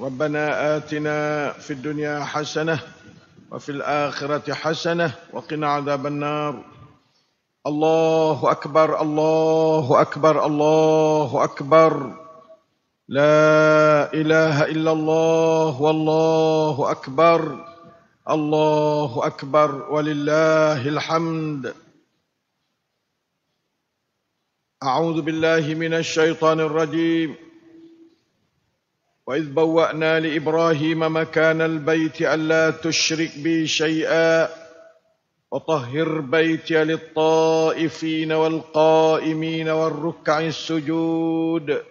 ربنا آتنا في الدنيا حسنة وفي الآخرة حسنة وقنا عذاب النار الله أكبر الله أكبر الله أكبر لا إله إلا الله والله أكبر الله أكبر ولله الحمد أعوذ بالله من الشيطان الرجيم واذ بوانا لابراهيم مكان البيت الا تشرك بي شيئا وطهر بيتي للطائفين والقائمين والركع السجود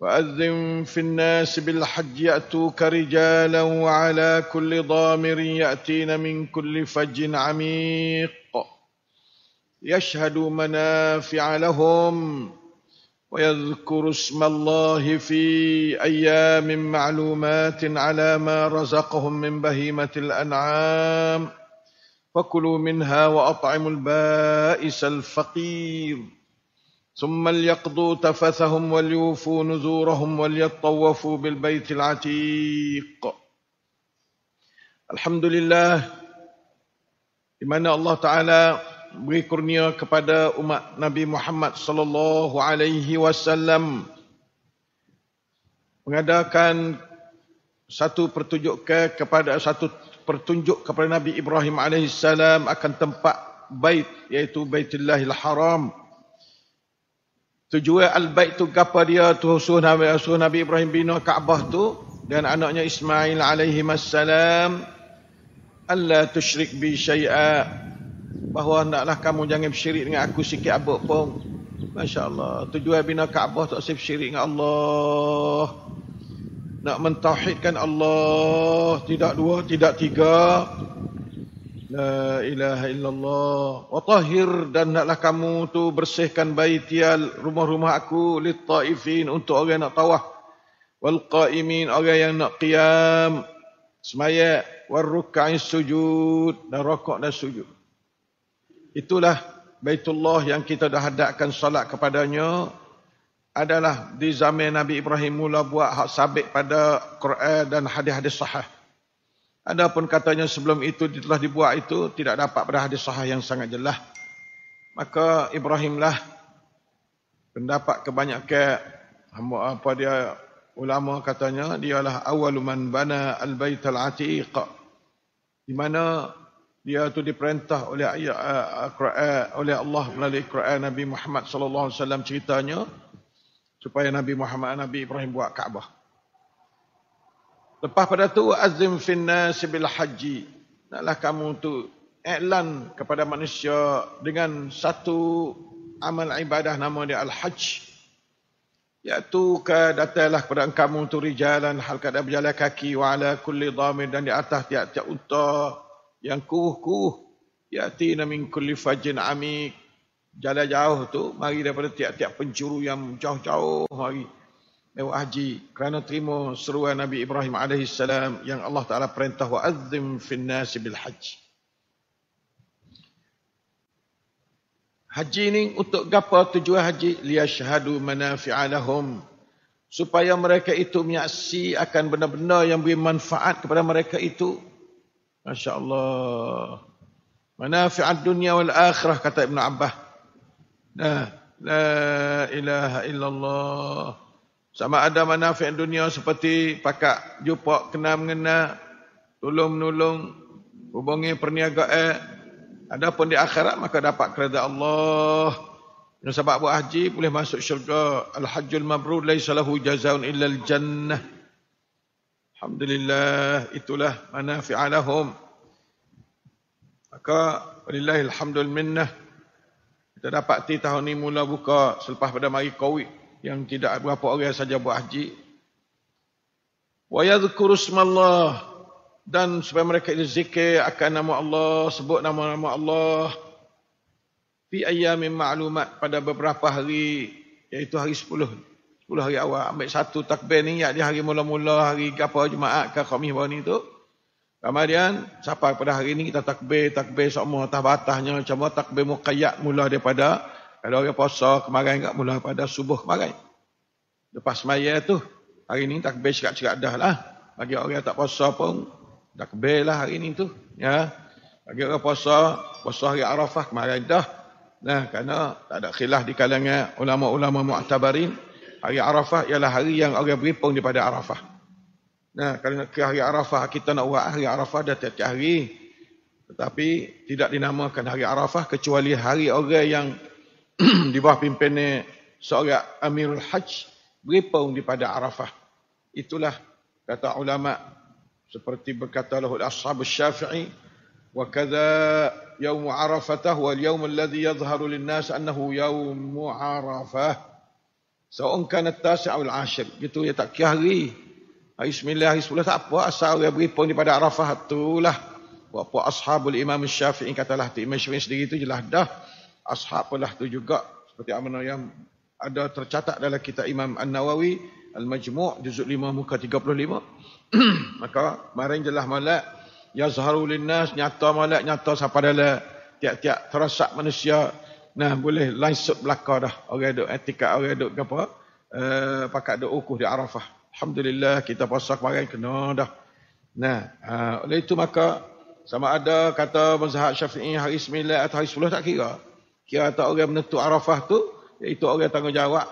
واذن في الناس بالحج ياتوك رجالا وعلى كل ضامر ياتين من كل فج عميق يشهد منافع لهم ويذكر اسم الله في ايام معلومات على ما رزقهم من بهيمه الانعام فكلوا منها واطعموا البائس الفقير ثم ليقضوا تفثهم وليوفوا نذورهم وليطوفوا بالبيت العتيق الحمد لله بما أن الله تعالى beri kurnia kepada umat Nabi Muhammad sallallahu alaihi wasallam mengadakan satu pertunjuk ke kepada satu pertunjuk kepada Nabi Ibrahim alaihi salam akan tempat bait iaitu Baitullahil Haram tujuan al bait tu gapa dia tu husun Nabi, Nabi Ibrahim bina Kaabah tu dan anaknya Ismail alaihi salam Allah tusyrik bi syai'a bahawa hendaklah kamu jangan bersyirik dengan aku sikit abuk pun. Masya-Allah, tujuan bina Kaabah tak sif syirik dengan Allah. Nak mentauhidkan Allah, tidak dua, tidak tiga. La ilaha illallah. Wa tahir dan hendaklah kamu tu bersihkan baitial rumah-rumah aku lit taifin untuk orang nak tawah. Walqaimin orang yang nak qiyam. Semaya war sujud dan rokok dan sujud. Itulah Baitullah yang kita dah hadapkan salat kepadanya adalah di zaman Nabi Ibrahim mula buat hak sabit pada Quran dan hadis-hadis sahih. Adapun katanya sebelum itu telah dibuat itu tidak dapat pada hadis sahih yang sangat jelas. Maka Ibrahimlah pendapat kebanyakan apa dia ulama katanya dialah awaluman bana al-bait al-atiq di mana dia tu diperintah oleh ayat uh, oleh Allah melalui Quran Nabi Muhammad sallallahu alaihi wasallam ceritanya supaya Nabi Muhammad Nabi Ibrahim buat Kaabah. Lepas pada tu azim finna sibil haji. Naklah kamu tu iklan kepada manusia dengan satu amal ibadah nama dia al-hajj. Iaitu ke datanglah kepada kamu tu rijalan hal kada berjalan kaki wa ala kulli dhamir dan di atas tiap-tiap unta yang kuruh-kuruh yati na min kulli fajin amik jalan jauh tu mari daripada tiap-tiap penjuru yang jauh-jauh hari lewat haji kerana terima seruan Nabi Ibrahim alaihi salam yang Allah Taala perintah wa azzim fin nas bil haji Haji ini untuk gapa tujuan haji? Liyashhadu manafi'a lahum. Supaya mereka itu menyaksi akan benda-benda yang beri manfaat kepada mereka itu. Masya Allah. Manafi'at dunia wal akhirah kata Ibn Abbas. Nah, la ilaha illallah. Sama ada manafi'at dunia seperti pakak jumpa kena mengena. Tolong menolong. Hubungi perniagaan. Ada pun di akhirat maka dapat kereta Allah. Sebab buat haji boleh masuk syurga. Al-hajjul mabrur lai laisalahu jazaun illal jannah. Alhamdulillah itulah manafi'a lahum. Maka walillahil hamdul minnah. Kita dapati tahun ini mula buka selepas pada mari Covid yang tidak berapa orang saja buat haji. Wa yadhkuru Allah dan supaya mereka itu zikir akan nama Allah, sebut nama-nama Allah. Fi ayyamin ma'lumat pada beberapa hari iaitu hari 10 10 hari awal ambil satu takbir ni ya di hari mula-mula hari apa jumaat ke khamis bawah ni tu kemudian sampai pada hari ni kita takbir takbir semua atas batasnya macam takbir muqayyad mula daripada kalau orang puasa kemarin enggak mula pada subuh kemarin lepas maya tu hari ni takbir cerak-cerak dah lah bagi orang yang tak puasa pun takbir lah hari ni tu ya bagi orang puasa puasa hari arafah kemarin dah nah kerana tak ada khilaf di kalangan ulama-ulama mu'tabarin -ulama Hari Arafah ialah hari yang orang berhimpun daripada Arafah. Nah, kerana ke hari Arafah, kita nak buat hari Arafah dah tiap-tiap hari. Tetapi tidak dinamakan hari Arafah kecuali hari orang yang di bawah pimpinnya seorang Amirul Hajj berhimpun daripada Arafah. Itulah kata ulama seperti berkata oleh Ashab Syafi'i wa kadza yaum arafah wal yaum alladhi yadhharu lin nas annahu yaum arafah Seorang kan atas awal asyik Gitu ya tak kira hari. Hari sembilan, hari sepuluh. Tak apa asal dia beri pun daripada Arafah. lah. Apa ashabul imam syafi'i katalah. Tu imam syafi'i sendiri itu jelah dah. Ashab lah tu juga. Seperti amanah yang ada tercatat dalam kitab Imam An-Nawawi. Al-Majmu' juzul lima muka tiga puluh lima. Maka marin jelah malak. Ya zaharu nyata malak nyata sapa adalah tiap-tiap terasak manusia Nah boleh langsung belakang dah orang duk etika orang duk apa? Uh, pakat duk ukuh di Arafah. Alhamdulillah kita puasa kemarin kena dah. Nah, uh, oleh itu maka sama ada kata mazhab Syafi'i hari 9 atau hari 10 tak kira. Kira tak orang menentu Arafah tu iaitu orang tanggungjawab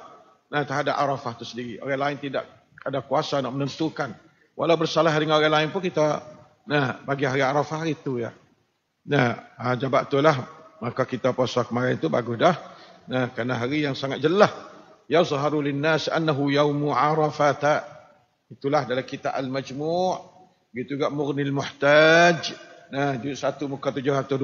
nah terhadap Arafah tu sendiri. Orang lain tidak ada kuasa nak menentukan. Walau bersalah dengan orang lain pun kita nah bagi hari Arafah itu ya. Nah, uh, eh, jabat itulah maka kita puasa kemarin itu bagus dah. Nah, karena hari yang sangat jelas. Ya zaharu linnas annahu yaumu arafat. Itulah dalam kitab Al-Majmu' gitu juga Mughnil Muhtaj. Nah, juz 1 muka 725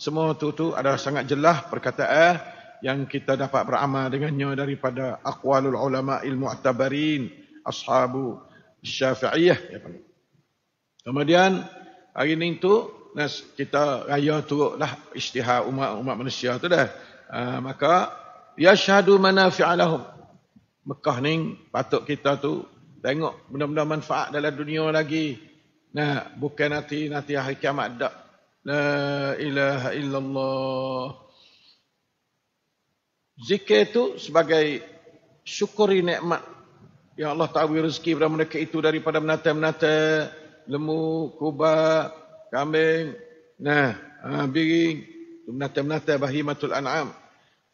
semua tu tu adalah sangat jelas perkataan yang kita dapat beramal dengannya daripada aqwalul ulama al-mu'tabarin ashabu Syafi'iyah Kemudian hari ini tu nas kita raya turutlah isytihar umat-umat manusia tu dah. Uh, maka yashhadu manafi'alahum. Mekah ni patut kita tu tengok benda-benda manfaat dalam dunia lagi. Nah, bukan nanti nanti hari kiamat dak. La ilaha illallah. Zikir tu sebagai syukuri nikmat yang Allah tahu rezeki pada mereka itu daripada menata-menata lemu, kubah, kambing, nah, ha, ah, biring, menata-menata bahimatul an'am.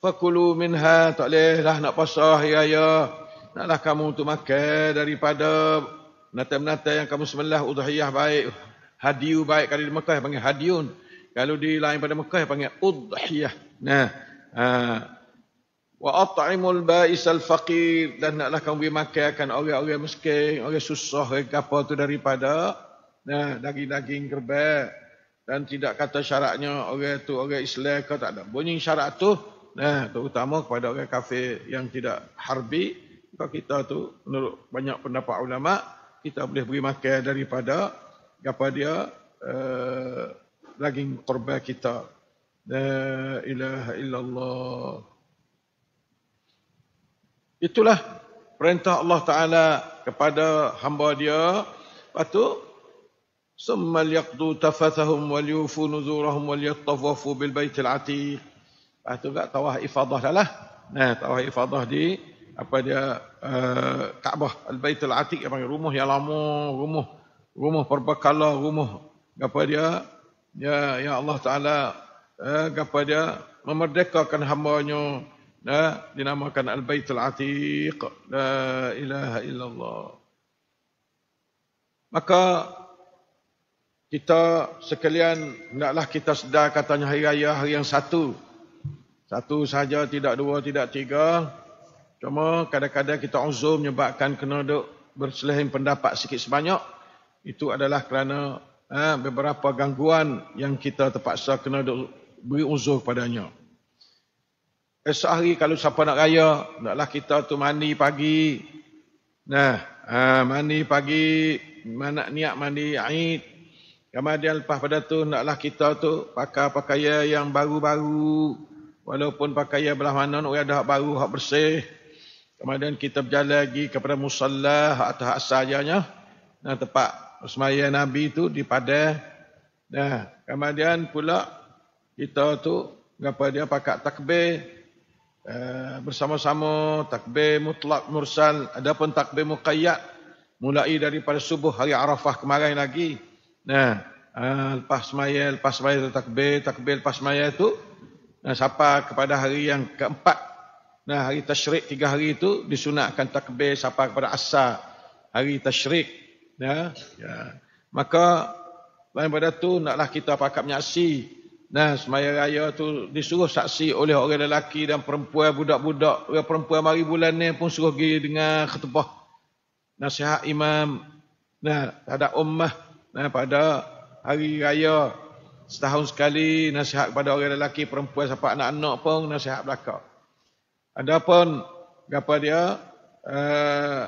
Fakulu minha, tak boleh lah nak pasah, ya, ya. Naklah kamu untuk makan daripada menata-menata yang kamu sembelah udhiyah baik, hadiu baik kalau di Mekah, panggil hadiun. Kalau di lain pada Mekah, panggil udhiyah. Nah, ha, wa at'imul ba'is al faqir dan naklah kamu bagi makan orang-orang miskin, orang susah, orang apa tu daripada Nah, daging-daging kerbau dan tidak kata syaratnya orang tu orang Islam ke tak ada. Bunyi syarat tu nah terutama kepada orang kafir yang tidak harbi kalau kita tu menurut banyak pendapat ulama kita boleh beri makan daripada apa dia uh, daging kerbau kita. La ilaha illallah. Itulah perintah Allah Taala kepada hamba dia. Patut ثم ليقضوا تفثهم وليوفوا نذورهم وليطوفوا بالبيت العتيق Lepas tu juga tawaf ifadah dah طواف افاضه دي apa dia Kaabah Al-Baitul Atiq yang panggil rumah yang lama, rumah rumah perbekala, rumah apa dia ya ya Allah Taala apa dia memerdekakan hamba-Nya nah dinamakan Al-Baitul Atiq. La ilaha illallah. Maka kita sekalian hendaklah kita sedar katanya hari raya hari yang satu. Satu saja tidak dua tidak tiga. Cuma kadang-kadang kita uzur menyebabkan kena duk berselisih pendapat sikit sebanyak. Itu adalah kerana eh, beberapa gangguan yang kita terpaksa kena duk beri uzur padanya. Esok hari kalau siapa nak raya, hendaklah kita tu mandi pagi. Nah, eh, mandi pagi, mana niat mandi, Aid, Kemudian lepas pada tu naklah kita tu pakai pakaian yang baru-baru. Walaupun pakaian belah mana nak ada hak baru, hak bersih. Kemudian kita berjalan lagi kepada musalla hak atas Nah tempat semayan Nabi tu di pada. Nah, kemudian pula kita tu ngapa dia pakai takbir eh, bersama-sama takbir mutlak mursal adapun takbir muqayyad mulai daripada subuh hari Arafah kemarin lagi Nah, ah, lepas semaya, lepas semaya itu takbir, takbir lepas semaya itu nah, sampai kepada hari yang keempat. Nah, hari tashrik tiga hari itu disunatkan takbir sampai kepada asar hari tashrik. Nah, ya. Maka lain pada tu naklah kita pakat menyaksi. Nah, semaya raya tu disuruh saksi oleh orang lelaki dan perempuan budak-budak. Orang perempuan mari bulan ni pun suruh pergi dengar khutbah nasihat imam. Nah, ada ummah Nah, eh, pada hari raya setahun sekali nasihat kepada orang lelaki perempuan siapa anak-anak pun nasihat belaka. Adapun apa dia uh,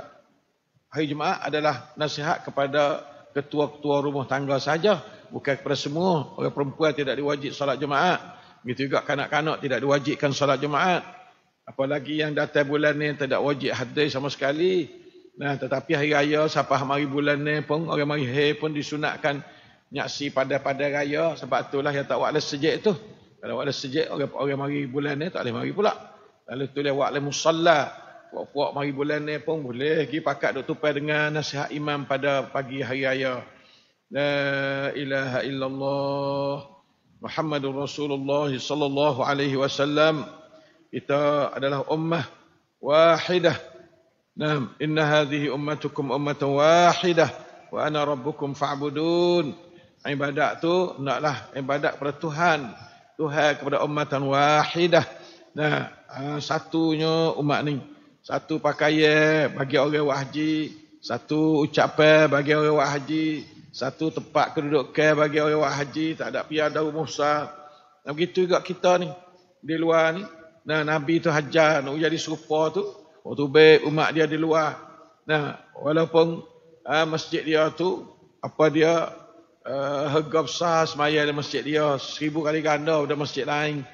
hari Jumaat adalah nasihat kepada ketua-ketua rumah tangga saja bukan kepada semua orang perempuan tidak diwajib solat Jumaat begitu juga kanak-kanak tidak diwajibkan solat Jumaat apalagi yang datang bulan ni tidak wajib hadir sama sekali Nah, tetapi hari raya siapa mari bulan ni pun orang mari hai pun disunatkan nyaksi pada pada raya sebab itulah yang tak wala sejak tu. Kalau wala sejak orang orang mari bulan ni tak boleh mari pula. Lalu tu dia wala musalla. Puak-puak mari bulan ni pun boleh pergi pakat duk tupai dengan nasihat imam pada pagi hari raya. La ilaha illallah Muhammadur Rasulullah sallallahu alaihi wasallam. Kita adalah ummah wahidah Nah, inna إن هذه أمتكم أمة واحدة وأنا ربكم فاعبدون عبادة تو نالله عبادة pada Tuhan Tuhan kepada ummatan yang wahidah. Nah, ah, satunya umat ni. Satu pakaian bagi orang wahji. Satu ucapan bagi orang wahji. Satu tempat kedudukan bagi orang wahji. Tak ada pihak daun Musa. Nah, begitu juga kita ni. Di luar ni. Nah, Nabi tu hajar. Nak jadi serupa tu. Khutubah umat dia di luar. Nah, walaupun uh, masjid dia tu apa dia uh, ah, hega besar semaya dalam masjid dia seribu kali ganda ada masjid lain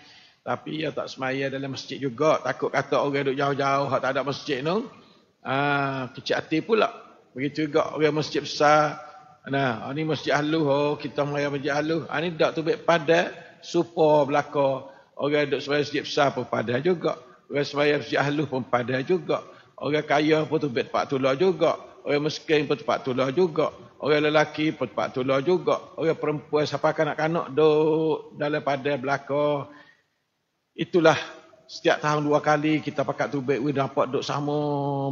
tapi dia tak semaya dalam masjid juga takut kata orang duduk jauh-jauh tak ada masjid tu ah uh, kecil hati pula begitu juga orang masjid besar nah ini ah, masjid ahlu oh, kita semaya masjid ahlu ah, ini tak tu baik pada super belaka orang duduk semaya masjid besar pun pada juga Orang semayang masjid ahluh pun pada juga. Orang kaya pun pak tular juga. Orang miskin pun tempat tular juga. Orang lelaki pun tempat tular juga. Orang perempuan siapa kanak-kanak duduk dalam pada belako. Itulah setiap tahun dua kali kita pakai tubik, kita dapat dok sama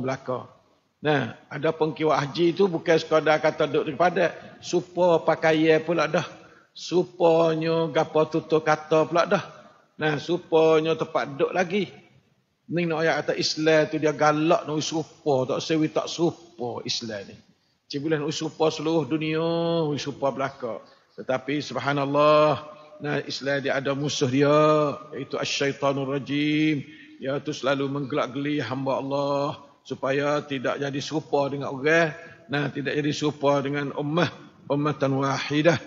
belako. Nah, ada pengkiwa haji itu bukan sekadar kata dok daripada. Supa pakaian pula dah. Supanya gapo tutur kata pula dah. Nah, supanya tempat dok lagi. Ning nak ayat kata Islam tu dia galak nak usupa. Tak sewi tak supa Islam ni. Cibulan nak usupa seluruh dunia, usupa belaka Tetapi subhanallah, nah Islam dia ada musuh dia. Iaitu asyaitanur rajim. Dia tu selalu menggelak-geli hamba Allah. Supaya tidak jadi serupa dengan orang. Nah, tidak jadi serupa dengan ummah. Ummah tan wahidah.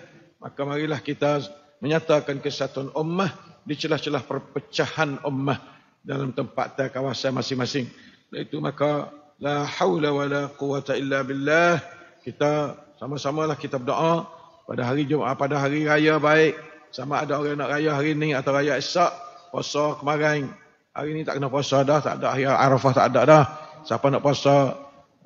Maka marilah kita menyatakan kesatuan ummah. Di celah-celah perpecahan ummah dalam tempat dan kawasan masing-masing. Itu maka la haula wala quwata illa billah. Kita sama-samalah kita berdoa pada hari Jumaat ah, pada hari raya baik sama ada orang nak raya hari ini atau raya esok puasa kemarin hari ini tak kena puasa dah tak ada hari Arafah tak ada dah siapa nak puasa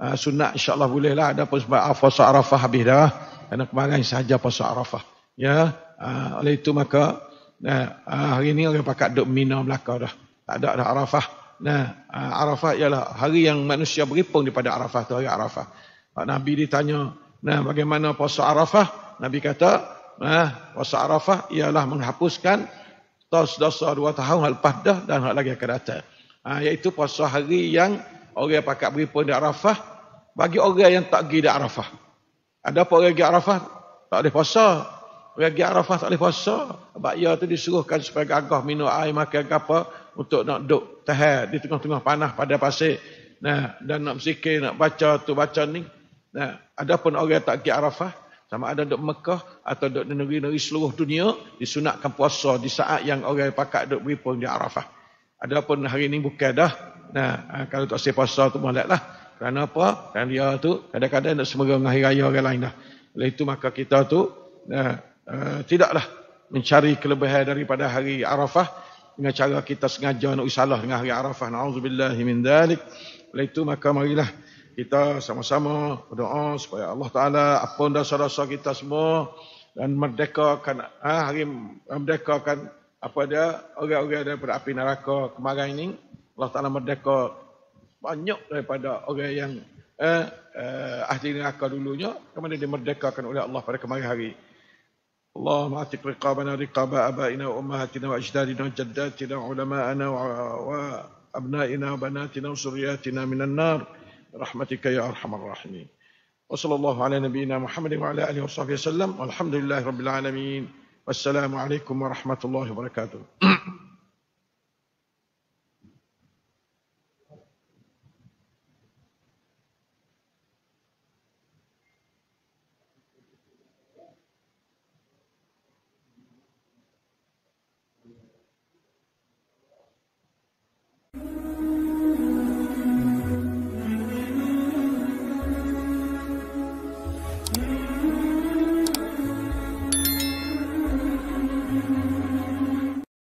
uh, ah, sunat insyaallah boleh lah ada pun sebab puasa Arafah habis dah kena kemarin saja puasa Arafah ya uh, oleh itu maka uh, hari ini orang pakat duk mina belaka dah tak ada dah Arafah. Nah, ah, Arafah ialah hari yang manusia beripung daripada Arafah tu hari Arafah. Nabi ditanya, nah bagaimana puasa Arafah? Nabi kata, nah puasa Arafah ialah menghapuskan dosa-dosa dua tahun lepas dah dan hak lagi akan datang. Ha, iaitu puasa hari yang orang yang pakat beripung di Arafah bagi orang yang tak pergi di Arafah. Ada apa orang pergi Arafah? Tak ada puasa. Orang pergi Arafah tak boleh puasa. Sebab ia tu disuruhkan supaya gagah minum air, makan apa. apa untuk nak duduk tahat di tengah-tengah panah pada pasir. Nah, dan nak zikir, nak baca tu baca ni. Nah, ada pun orang yang tak pergi Arafah. Sama ada duduk Mekah atau duduk negeri-negeri seluruh dunia. Disunatkan puasa di saat yang orang yang pakat duduk beripun di Arafah. Ada pun hari ni bukan dah. Nah, ah, kalau tak saya puasa tu boleh lah. Kerana apa? Kerana dia tu kadang-kadang nak semoga dengan hari raya orang lain dah. Oleh itu maka kita tu nah, uh, tidaklah mencari kelebihan daripada hari Arafah dengan cara kita sengaja nak usalah dengan hari Arafah. Na'udzubillahi min dalik. Oleh itu maka marilah kita sama-sama berdoa supaya Allah Ta'ala apa yang dah rasa kita semua dan merdekakan ah, ha, hari merdekakan apa dia orang-orang daripada api neraka kemarin ini Allah Ta'ala merdeka banyak daripada orang yang eh, eh, ahli neraka dulunya kemudian dimerdekakan oleh Allah pada kemarin hari اللهم اعتق رقابنا رقاب ابائنا وامهاتنا واجدادنا وجداتنا وعلماءنا وابنائنا وبناتنا وسرياتنا من النار برحمتك يا ارحم الراحمين وصلى الله على نبينا محمد وعلى اله وصحبه وسلم والحمد لله رب العالمين والسلام عليكم ورحمه الله وبركاته